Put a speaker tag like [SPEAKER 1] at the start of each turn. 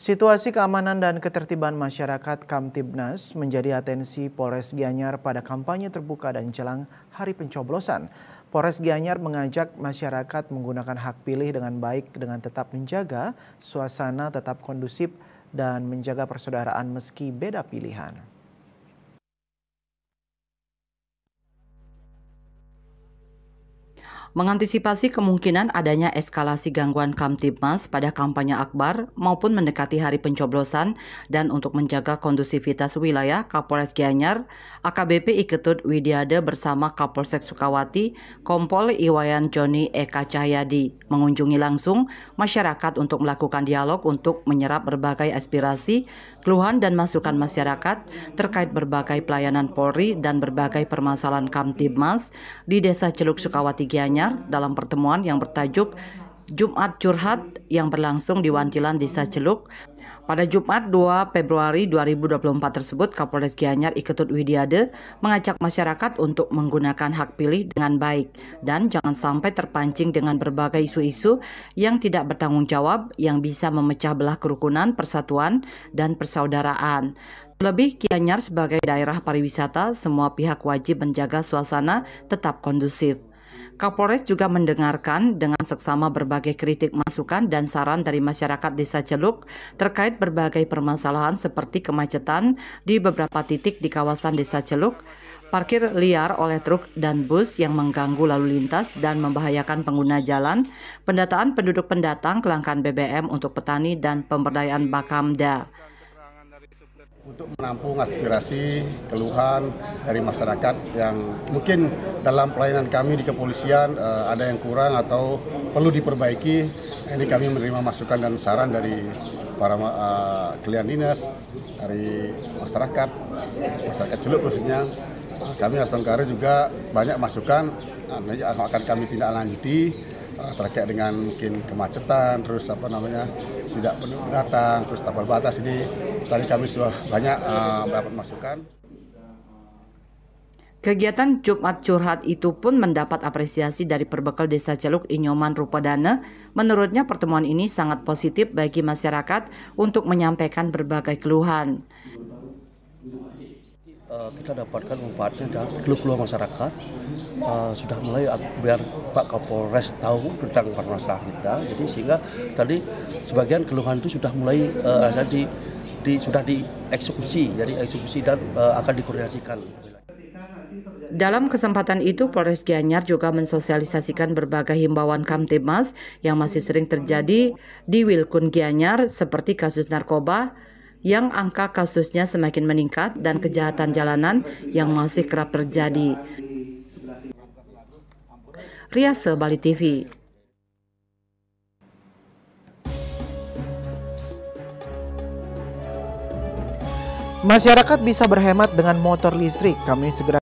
[SPEAKER 1] Situasi keamanan dan ketertiban masyarakat Kamtibnas menjadi atensi Polres Gianyar pada kampanye terbuka dan jelang hari pencoblosan. Polres Gianyar mengajak masyarakat menggunakan hak pilih dengan baik dengan tetap menjaga suasana tetap kondusif dan menjaga persaudaraan meski beda pilihan. mengantisipasi kemungkinan adanya eskalasi gangguan Kamtibmas pada kampanye Akbar maupun mendekati hari pencoblosan dan untuk menjaga kondusivitas wilayah Kapolres Gianyar, AKBP Iketut Widiade bersama Kapolsek Sukawati, Kompol Iwayan Joni Eka Cahyadi mengunjungi langsung masyarakat untuk melakukan dialog untuk menyerap berbagai aspirasi, keluhan dan masukan masyarakat terkait berbagai pelayanan Polri dan berbagai permasalahan Kamtibmas di Desa Celuk Sukawati Gianyar Anyar dalam pertemuan yang bertajuk Jumat Curhat yang berlangsung di Wantilan Desa Celuk. Pada Jumat 2 Februari 2024 tersebut, Kapolres Gianyar Iketut Widiade mengajak masyarakat untuk menggunakan hak pilih dengan baik dan jangan sampai terpancing dengan berbagai isu-isu yang tidak bertanggung jawab yang bisa memecah belah kerukunan, persatuan, dan persaudaraan. Lebih Gianyar sebagai daerah pariwisata, semua pihak wajib menjaga suasana tetap kondusif. Kapolres juga mendengarkan dengan seksama berbagai kritik masukan dan saran dari masyarakat Desa Celuk terkait berbagai permasalahan seperti kemacetan di beberapa titik di kawasan Desa Celuk, parkir liar oleh truk dan bus yang mengganggu lalu lintas dan membahayakan pengguna jalan, pendataan penduduk pendatang, kelangkaan BBM untuk petani dan pemberdayaan Bakamda
[SPEAKER 2] untuk menampung aspirasi, keluhan dari masyarakat yang mungkin dalam pelayanan kami di kepolisian eh, ada yang kurang atau perlu diperbaiki. Ini kami menerima masukan dan saran dari para uh, klien dinas, dari masyarakat, masyarakat celup khususnya. Kami Aston Kare juga banyak masukan, nah, akan kami tindak lanjuti Ah, terkait dengan mungkin kemacetan, terus apa namanya tidak penuh datang, terus tapal batas ini tadi kami sudah banyak uh, mendapat masukan.
[SPEAKER 1] Kegiatan Jumat Curhat itu pun mendapat apresiasi dari perbekal Desa Celuk Inyoman Rupadana. Menurutnya pertemuan ini sangat positif bagi masyarakat untuk menyampaikan berbagai keluhan.
[SPEAKER 2] Eh, kita dapatkan bupati dan keluh masyarakat uh, sudah mulai biar Pak Kapolres tahu tentang permasalahan kita. Jadi sehingga tadi sebagian keluhan itu sudah mulai uh, ada di, di sudah dieksekusi, jadi eksekusi dan uh, akan dikoordinasikan.
[SPEAKER 1] Dalam kesempatan itu, Polres Gianyar juga mensosialisasikan berbagai himbauan Kamtibmas yang masih sering terjadi di Wilkun Gianyar seperti kasus narkoba, yang angka kasusnya semakin meningkat dan kejahatan jalanan yang masih kerap terjadi. Riase Bali TV Masyarakat bisa berhemat dengan motor listrik. Kami segera